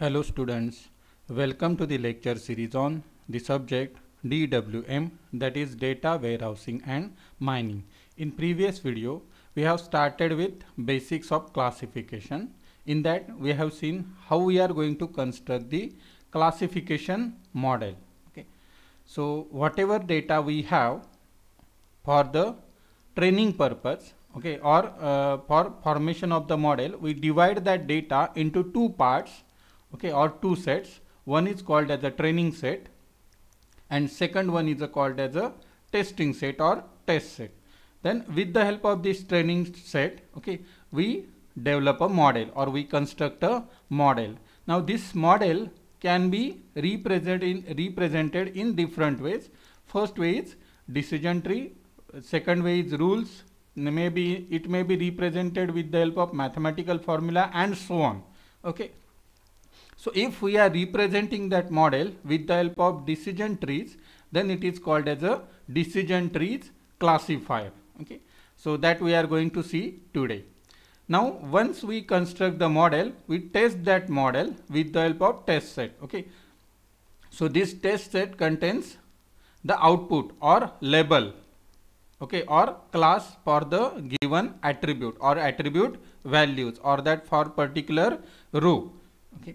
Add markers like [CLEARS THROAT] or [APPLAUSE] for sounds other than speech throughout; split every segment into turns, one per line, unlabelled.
Hello students, welcome to the lecture series on the subject DWM that is data warehousing and mining. In previous video, we have started with basics of classification. In that we have seen how we are going to construct the classification model. Okay. So whatever data we have for the training purpose okay or uh, for formation of the model we divide that data into two parts okay or two sets one is called as a training set and second one is called as a testing set or test set then with the help of this training set okay we develop a model or we construct a model now this model can be represented in, represented in different ways first way is decision tree second way is rules maybe it may be represented with the help of mathematical formula and so on okay so if we are representing that model with the help of decision trees, then it is called as a decision trees classifier. Okay. So that we are going to see today. Now, once we construct the model, we test that model with the help of test set. Okay. So this test set contains the output or label okay or class for the given attribute or attribute values or that for particular row okay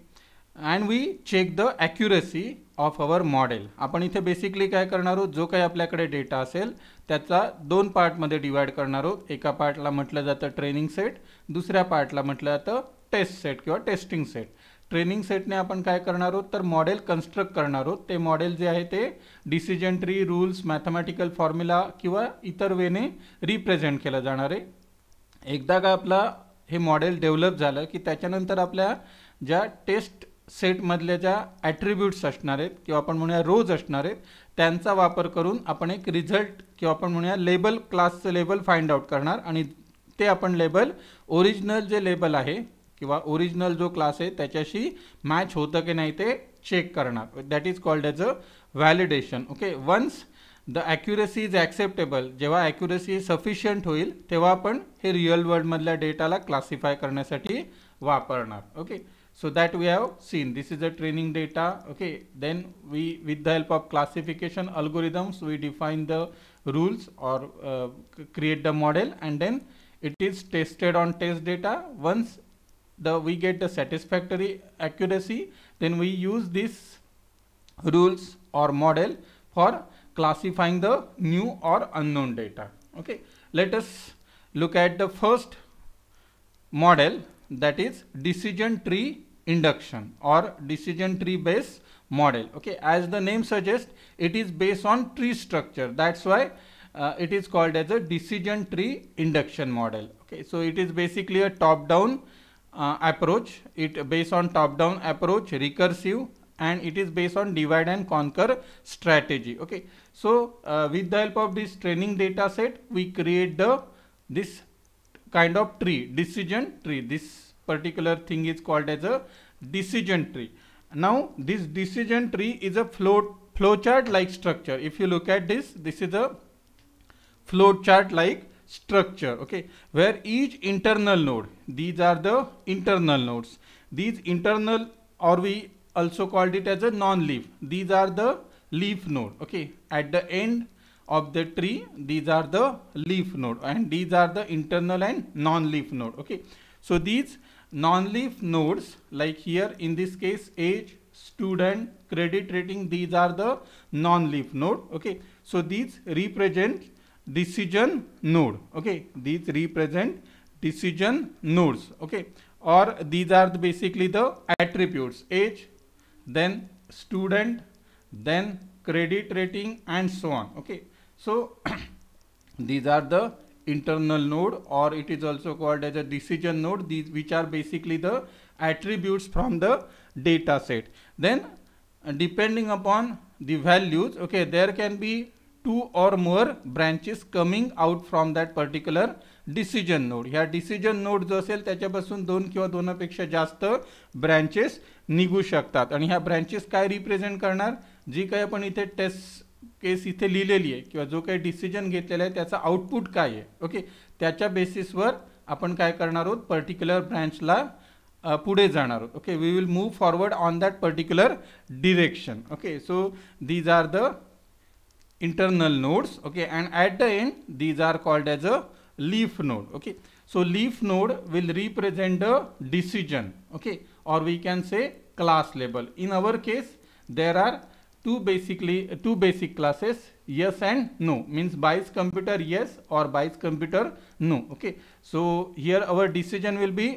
and we check the accuracy of our model आपण इथे basically काय करणार आहोत जो काही आपल्याकडे data असेल त्याचा दोन पार्टमध्ये डिवाईड करणार आहोत एका पार्टला म्हटलं जातं ट्रेनिंग सेट दुसऱ्या पार्टला म्हटलं जातं टेस्ट सेट किंवा टेस्टिंग सेट ट्रेनिंग सेटने आपण काय करणार आहोत तर मॉडेल कन्स्ट्रक्ट करणार आहोत ते मॉडेल जे आहे ते decision tree rules mathematical formula किंवा इतर वेने रिप्रेझेंट केलं जाणार आहे एकदा का आपला हे मॉडेल डेव्हलप झालं की त्याच्यानंतर आपल्या ज्या टेस्ट सेटमधल्या ज्या ॲट्रिब्यूट्स असणार आहेत किंवा आपण म्हणूया रोज असणार आहेत त्यांचा वापर करून आपण एक रिझल्ट किंवा आपण म्हणूया लेबल क्लासचं लेबल फाइंड आउट करणार आणि ते आपण लेबल ओरिजिनल जे लेबल आहे किंवा ओरिजिनल जो क्लास आहे त्याच्याशी मॅच होतं की नाही ते चेक करणार that is called as a validation okay once the accuracy is acceptable जेव्हा ॲक्युरेसी सफिशियंट होईल तेव्हा आपण हे रिअल वर्ल्डमधल्या डेटाला क्लासिफाय करण्यासाठी वापरणार okay So that we have seen this is the training data. Okay, then we with the help of classification algorithms, we define the rules or uh, create the model and then it is tested on test data. Once the we get the satisfactory accuracy, then we use these rules or model for classifying the new or unknown data. Okay, let us look at the first model that is decision tree induction or decision tree based model okay as the name suggests it is based on tree structure that's why uh, it is called as a decision tree induction model okay so it is basically a top down uh, approach it based on top down approach recursive and it is based on divide and conquer strategy okay so uh, with the help of this training data set we create the this kind of tree, decision tree. This particular thing is called as a decision tree. Now, this decision tree is a flow, flow chart like structure. If you look at this, this is a flow chart like structure, okay, where each internal node, these are the internal nodes. These internal or we also called it as a non-leaf. These are the leaf node, okay. At the end, of the tree these are the leaf node and these are the internal and non-leaf node okay so these non-leaf nodes like here in this case age student credit rating these are the non-leaf node okay so these represent decision node okay these represent decision nodes okay or these are the basically the attributes age then student then credit rating and so on okay So these are the internal node or it is also called as a decision node these which are basically the attributes from the data set then depending upon the values okay there can be two or more branches coming out from that particular decision node. Here, decision node जो असेल त्याच्यापासून दोन क्यों दोनापेक्षा जास्त branches nigu shaktat ani ya branches kay represent karnar जी kay apan ithe test case इथे लिहिलेली आहे किंवा जो काही डिसिजन घेतलेला आहे त्याचा आउटपुट काय आहे ओके त्याच्या बेसिसवर आपण काय करणार आहोत पर्टिक्युलर ब्रँचला पुढे जाणार आहोत okay we will move forward on that particular direction okay so these are the internal nodes okay and at the end these are called as a leaf node okay so leaf node will represent the decision okay or we can say class label in our case there are two basically uh, two basic classes yes and no means buys computer yes or buys computer no okay so here our decision will be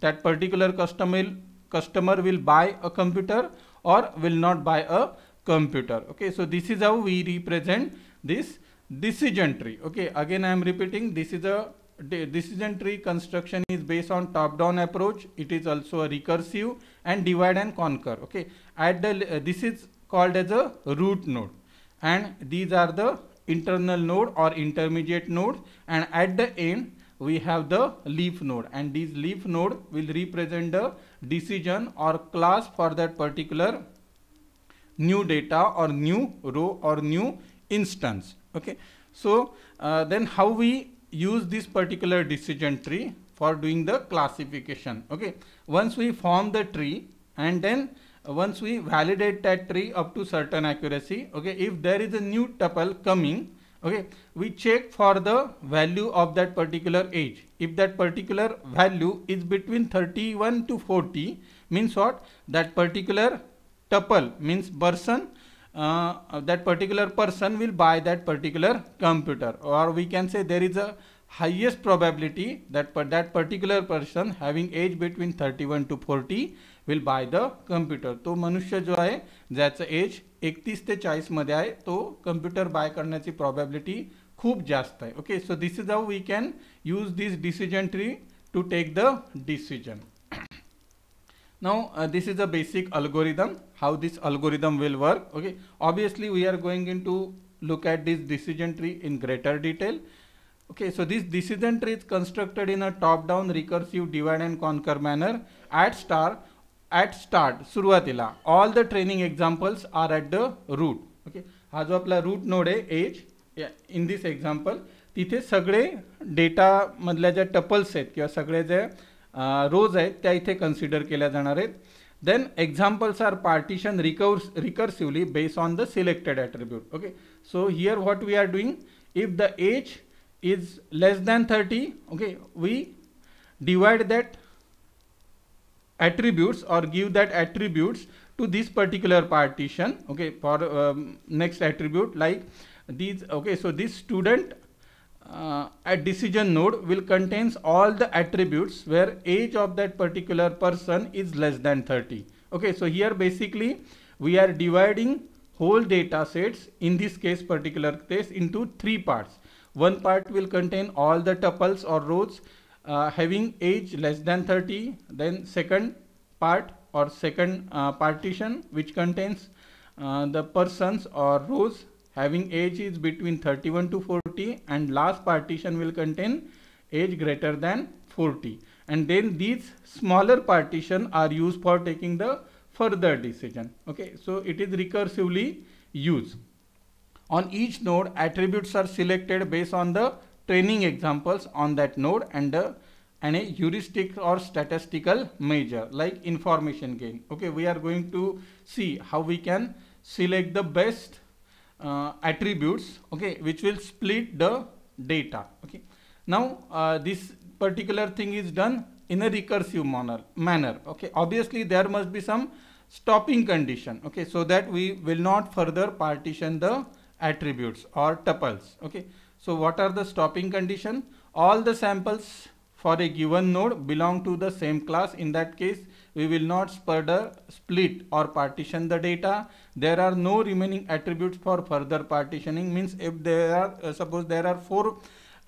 that particular customer customer will buy a computer or will not buy a computer okay so this is how we represent this decision tree okay again i am repeating this is a decision tree construction is based on top-down approach. It is also a recursive and divide and conquer. Okay, at the uh, this is called as a root node. And these are the internal node or intermediate node. And at the end, we have the leaf node. And this leaf node will represent the decision or class for that particular new data or new row or new instance. Okay. So uh, then how we use this particular decision tree for doing the classification. Okay. Once we form the tree and then once we validate that tree up to certain accuracy, okay, if there is a new tuple coming, okay, we check for the value of that particular age. If that particular value is between 31 to 40, means what? That particular tuple means person uh, that particular person will buy that particular computer or we can say there is a highest probability that per that particular person having age between 31 to 40 will buy the computer So, मनुष्य जो आहे ज्याचं age एकतीस ते चाळीसमध्ये to computer buy buy करण्याची Probability, khub जास्त hai. Okay, so this is how we can use this decision tree to take the decision. [CLEARS THROAT] now uh, this is a basic algorithm how this algorithm will work okay obviously we are going into look at this decision tree in greater detail okay so this decision tree is constructed in a top down recursive divide and conquer manner at star at start सुरुवातीला all the training examples are at the root okay हा जो आपला root node आहे age in this example तिथे सगळे डेटामधल्या ज्या tuples आहेत किंवा सगळे जे रोज आहेत त्या इथे कन्सिडर केल्या जाणार आहेत then examples are partition recurs recursively based on the selected attribute okay so here what we are doing if the age is less than 30 okay we divide that attributes or give that attributes to this particular partition okay for um, next attribute like these okay so this student uh, at decision node will contains all the attributes where age of that particular person is less than 30 okay so here basically we are dividing whole data sets in this case particular case into three parts one part will contain all the tuples or rows uh, having age less than 30. Then second part or second uh, partition which contains uh, the persons or rows having age is between 31 to 40 and last partition will contain age greater than 40 and then these smaller partition are used for taking the further decision okay so it is recursively used on each node, attributes are selected based on the training examples on that node and the uh, and a heuristic or statistical measure like information gain. Okay, we are going to see how we can select the best uh, attributes, okay, which will split the data. Okay, now uh, this particular thing is done in a recursive manner, manner. Okay, obviously there must be some stopping condition. Okay, so that we will not further partition the attributes or tuples okay so what are the stopping condition all the samples for a given node belong to the same class in that case we will not further split or partition the data there are no remaining attributes for further partitioning means if there are uh, suppose there are four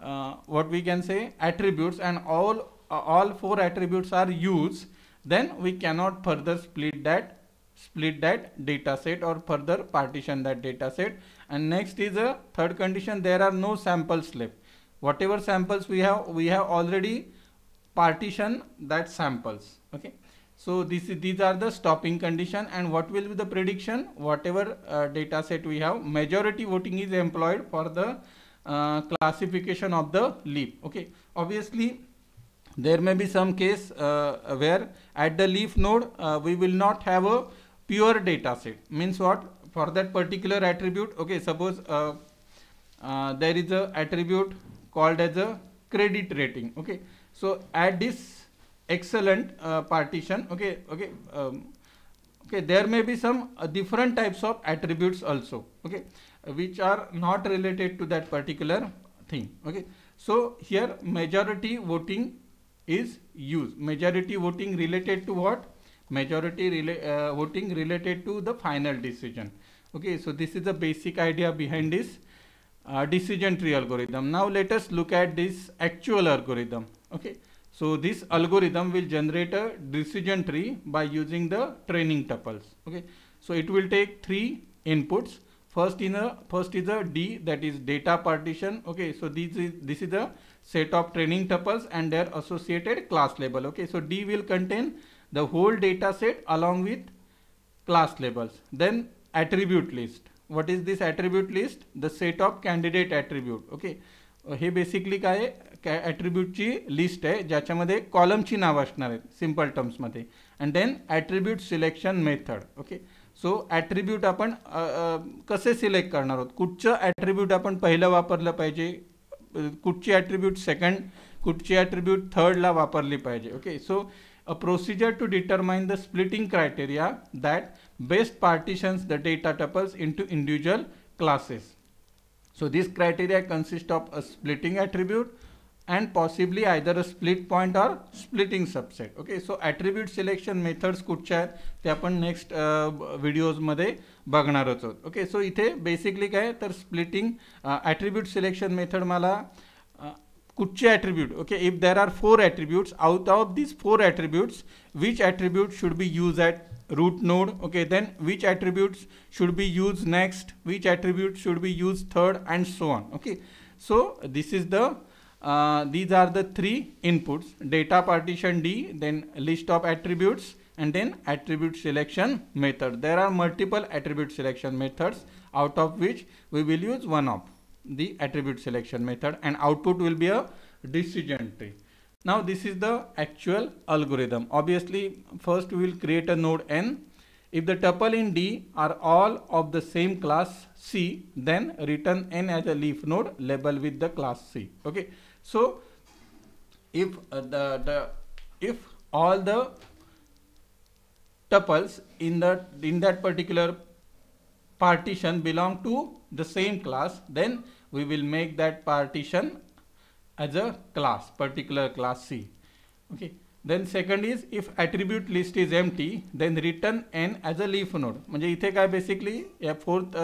uh, what we can say attributes and all uh, all four attributes are used then we cannot further split that split that data set or further partition that data set and next is a third condition there are no samples left whatever samples we have we have already partitioned that samples okay so this is, these are the stopping condition and what will be the prediction whatever uh, data set we have majority voting is employed for the uh, classification of the leaf okay obviously there may be some case uh, where at the leaf node uh, we will not have a pure data set means what for that particular attribute okay suppose uh, uh, there is a attribute called as a credit rating okay so at this excellent uh, partition okay okay um, okay there may be some uh, different types of attributes also okay which are not related to that particular thing okay so here majority voting is used majority voting related to what majority rela uh, voting related to the final decision. Okay, so this is the basic idea behind this uh, decision tree algorithm. Now let us look at this actual algorithm. Okay, so this algorithm will generate a decision tree by using the training tuples. Okay, so it will take three inputs. First in a first is a D that is data partition. Okay, so this is this is a set of training tuples and their associated class label. Okay, so D will contain the whole data set along with class labels. Then attribute list. What is this attribute list? The set of candidate attribute. Okay. Uh, हे basically काय आहे ॲट्रिब्यूटची list आहे ज्याच्यामध्ये कॉलमची नावं असणार आहेत simple टर्म्समध्ये and then attribute selection method okay so attribute आपण कसे सिलेक्ट करणार आहोत कुठचं ॲट्रिब्यूट आपण पहिलं वापरलं पाहिजे कुठची ॲट्रिब्यूट सेकंड कुठची ॲट्रिब्यूट थर्डला वापरली पाहिजे okay so a procedure to determine the splitting criteria that best partitions the data tuples into individual classes. So this criteria consists of a splitting attribute and possibly either a split point or splitting subset. Okay, so attribute selection methods कुठच्या आहेत ते next next व्हिडिओजमध्ये बघणारच आहोत okay so ithe basically splitting uh, splitting selection selection method uh, Kuchi attribute. Okay, if there are four attributes, out of these four attributes, which attribute should be used at root node? Okay, then which attributes should be used next? Which attribute should be used third and so on. Okay, so this is the uh, these are the three inputs data partition D then list of attributes and then attribute selection method there are multiple attribute selection methods out of which we will use one of the attribute selection method and output will be a decision tree. Now this is the actual algorithm. Obviously, first we will create a node n. If the tuple in D are all of the same class C, then return n as a leaf node label with the class C. Okay. So if uh, the, the if all the tuples in the in that particular partition belong to the same class, then we will make that partition as a class, particular class C. Okay. Then second is if attribute list is empty, then return n as a leaf node. म्हणजे इथे काय basically या fourth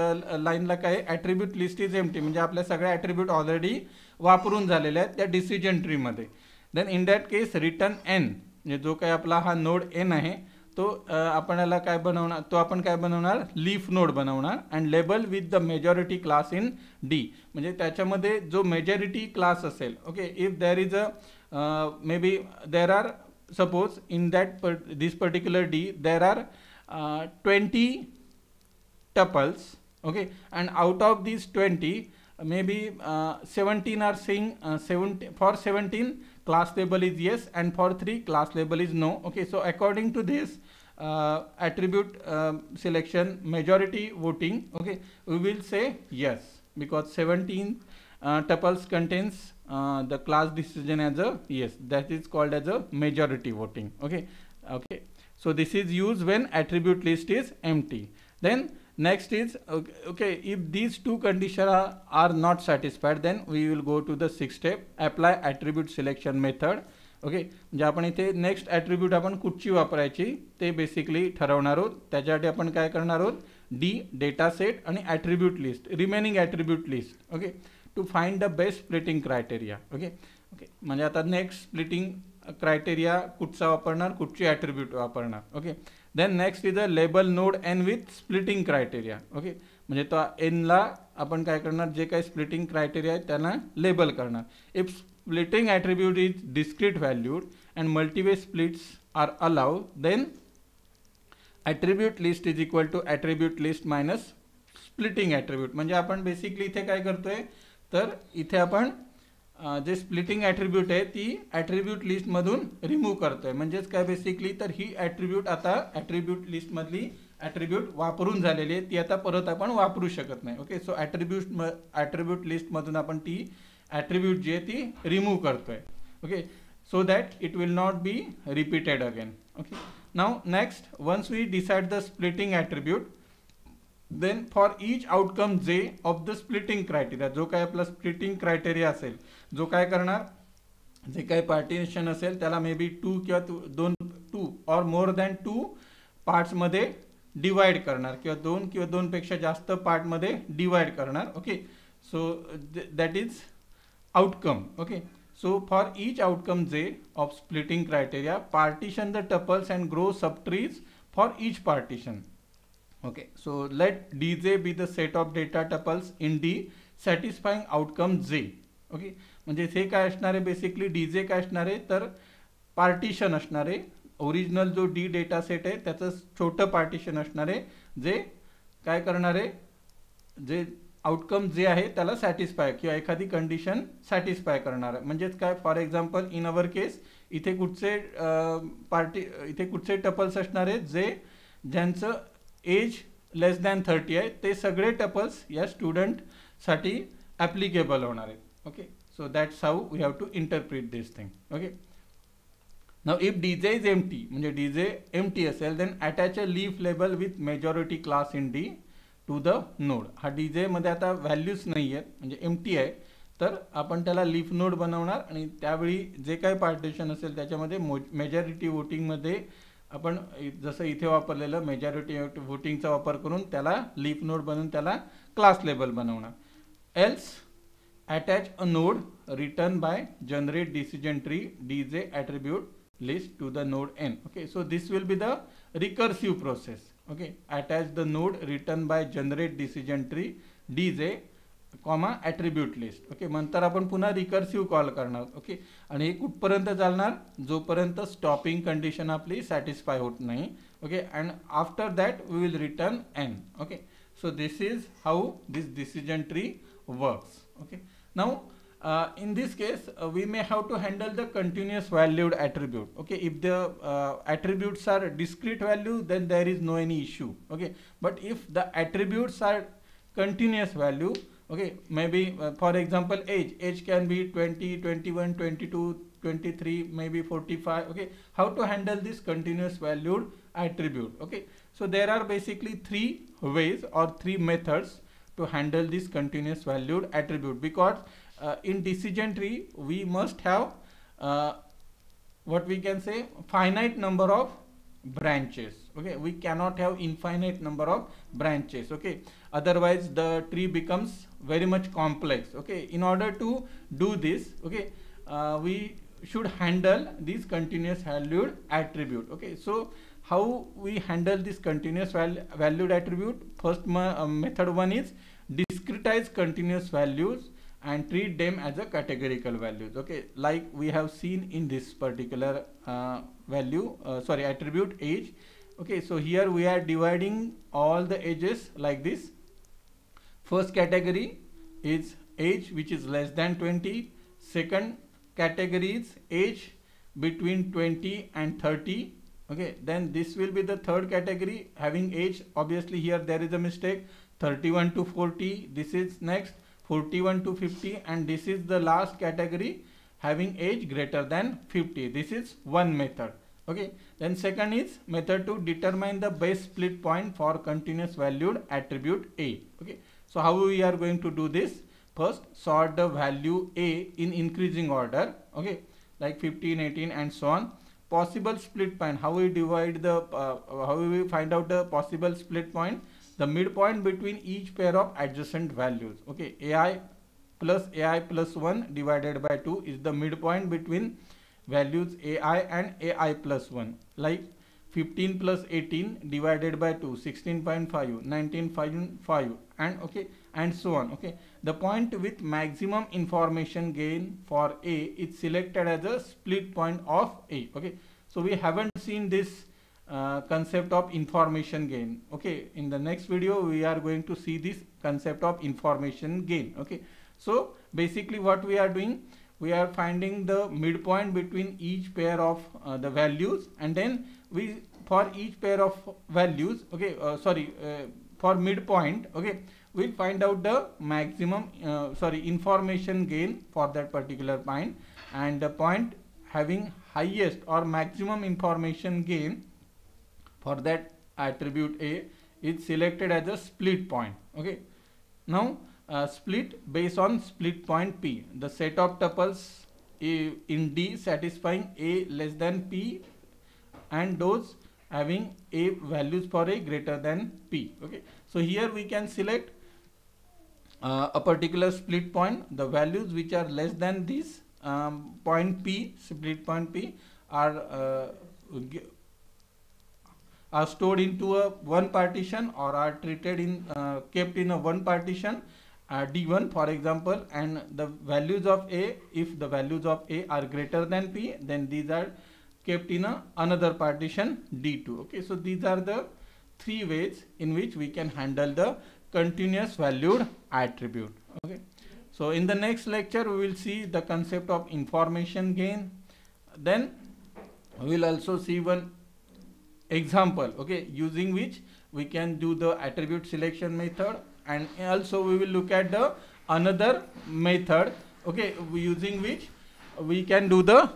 लाईनला काय attribute list is empty म्हणजे आपल्या सगळ्या attribute already वापरून झालेल्या आहेत त्या डिसिजन ट्रीमध्ये then in that case return N म्हणजे जो काही आपला हा नोड एन आहे तो आपल्याला काय बनवणार तो आपण काय बनवणार लीफ नोड बनवणार and label with the majority class in D म्हणजे त्याच्यामध्ये जो मेजॉरिटी क्लास असेल okay if there is a maybe there are suppose in that per this particular D there are twenty tuples okay and out of this twenty maybe seventeen are sing seventy for seventeen class label is yes and for three class label is no okay so according to this uh, attribute um, selection majority voting okay we will say yes because 17 uh, tuples contains uh, the class decision as a yes that is called as a majority voting okay okay so this is used when attribute list is empty then next is okay, if these two conditions are, are not satisfied then we will go to the sixth step apply attribute selection method okay म्हणजे आपण इथे next attribute आपण कुठची वापरायची ते basically ठरवणार आहोत त्याच्यासाठी आपण काय करणार आहोत डी डेटा सेट आणि attribute list remaining attribute list okay to find the best splitting criteria okay okay म्हणजे आता नेक्स्ट स्प्लिटिंग क्रायटेरिया कुठचा वापरणार कुठची ॲट्रिब्यूट वापरणार okay then next is a label node N with splitting criteria okay म्हणजे तो एनला आपण काय करणार जे काही स्प्लिटिंग क्रायटेरिया आहे त्याला लेबल करणार if splitting attribute is discrete valued and multiway splits are allowed, then attribute list is equal to attribute list minus splitting attribute म्हणजे आपण बेसिकली इथे काय करतोय तर इथे आपण जे स्प्लिटिंग ॲट्रिब्यूट आहे ती ॲट्रिब्यूट लिस्टमधून रिमूव्ह करतोय म्हणजेच काय बेसिकली तर ही ॲट्रिब्यूट आता ॲट्रिब्यूट लिस्टमधली ॲट्रिब्यूट वापरून झालेली आहे ती आता परत आपण वापरू शकत नाही ओके सो ॲट्रिब्यूट म ॲट्रिब्यूट लिस्टमधून आपण ती ॲट्रिब्यूट जी आहे ती रिमूव्ह करतो आहे okay so that it will not be repeated again okay now next once we decide the splitting attribute then for each outcome J of the splitting criteria जो काय आपला स्प्लिटिंग क्रायटेरिया असेल जो काय करणार जे काही पार्टिनेशन असेल त्याला मे बी टू किंवा दोन two or more than two पार्ट्समध्ये डिवाइड करणार किंवा दोन किंवा दोनपेक्षा जास्त पार्टमध्ये डिवाइड करणार okay so that is outcome okay so for each outcome J of splitting criteria partition the tuples and grow sub trees for each partition okay so let D J be the set of data tuples in D satisfying outcome J okay म्हणजे हे काय असणारे basically D J काय आहे तर partition आहे original जो D data set आहे त्याचं छोटं पार्टिशन आहे जे काय करणार आहे जे आउटकम जे आहे त्याला सॅटिस्फाय किंवा एखादी कंडिशन सॅटिस्फाय करणार आहे म्हणजेच काय for example in our case इथे कुठचे पार्टी इथे कुठचे टपल्स असणार आहेत जे ज्यांचं एज लेस दॅन थर्टी आहे ते सगळे टपल्स या स्टुडंटसाठी ॲप्लिकेबल होणार आहेत okay so that's how we have to interpret this thing okay now if D J is empty म्हणजे डी जे एम टी असेल then attach a leaf label with majority class in D to the node हा D जेमध्ये आता values नाही आहेत म्हणजे M T आहे तर आपण त्याला लीफ नोड बनवणार आणि त्यावेळी जे काही पार्टिशन असेल त्याच्यामध्ये मो मेजॉरिटी वोटिंगमध्ये आपण जसं इथे वापरलेलं मेजॉरिटी वोटिंगचा वापर करून त्याला लीफ नोड बनवून त्याला क्लास लेबल बनवणार else attach a node return by generate decision tree D J attribute list to the node N okay so this will be the recursive process okay the the node by by generate decision D J comma attribute list okay नंतर आपण पुन्हा recursive call करणार okay आणि हे कुठपर्यंत चालणार जोपर्यंत stopping condition आपली satisfy होत नाही okay and after that we will return N okay so this is how this decision tree works okay now Uh, in this case, uh, we may have to handle the continuous valued attribute. Okay, if the uh, attributes are discrete value, then there is no any issue. Okay, but if the attributes are continuous value, okay, maybe uh, for example age, age can be 20, 21, 22, 23, maybe 45. Okay, how to handle this continuous valued attribute? Okay, so there are basically three ways or three methods to handle this continuous valued attribute because uh, in decision tree we must have uh, what we can say finite number of branches okay we cannot have infinite number of branches okay otherwise the tree becomes very much complex okay in order to do this okay uh, we should handle this continuous valued attribute okay so how we handle this continuous val valued attribute first uh, method one is discretize continuous values and treat them as a categorical values okay like we have seen in this particular uh, value uh, sorry attribute age okay so here we are dividing all the ages like this first category is age which is less than 20 second category is age between 20 and 30 okay then this will be the third category having age obviously here there is a mistake 31 to 40 this is next 41 to 50 and this is the last category having age greater than 50 this is one method okay then second is method to determine the base split point for continuous valued attribute a okay so how we are going to do this first sort the value a in increasing order okay like 15 18 and so on possible split point how we divide the uh, how we find out the possible split point the midpoint between each pair of adjacent values. Okay, AI plus AI plus 1 divided by 2 is the midpoint between values AI and AI plus 1. Like 15 plus 18 divided by 2, 16.5, 19.5 and okay and so on. Okay, The point with maximum information gain for A is selected as a split point of A. Okay, So we haven't seen this uh, concept of information gain okay in the next video we are going to see this concept of information gain okay so basically what we are doing we are finding the midpoint between each pair of uh, the values and then we for each pair of values okay uh, sorry uh, for midpoint okay we'll find out the maximum uh, sorry information gain for that particular point and the point having highest or maximum information gain for that attribute A is selected as a split point. Okay. Now uh, split based on split point P. The set of tuples A in D satisfying A less than P and those having A values for A greater than P. Okay. So here we can select uh, a particular split point. The values which are less than this um, point P, split point P are uh, are stored into a one partition or are treated in uh, kept in a one partition uh, d1 for example and the values of a if the values of a are greater than p then these are kept in a another partition d2 okay so these are the three ways in which we can handle the continuous valued attribute okay so in the next lecture we will see the concept of information gain then we will also see one example okay using which we can do the attribute selection method and also we will look at the another method okay using which we can do the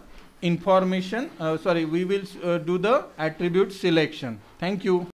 information uh, sorry we will uh, do the attribute selection thank you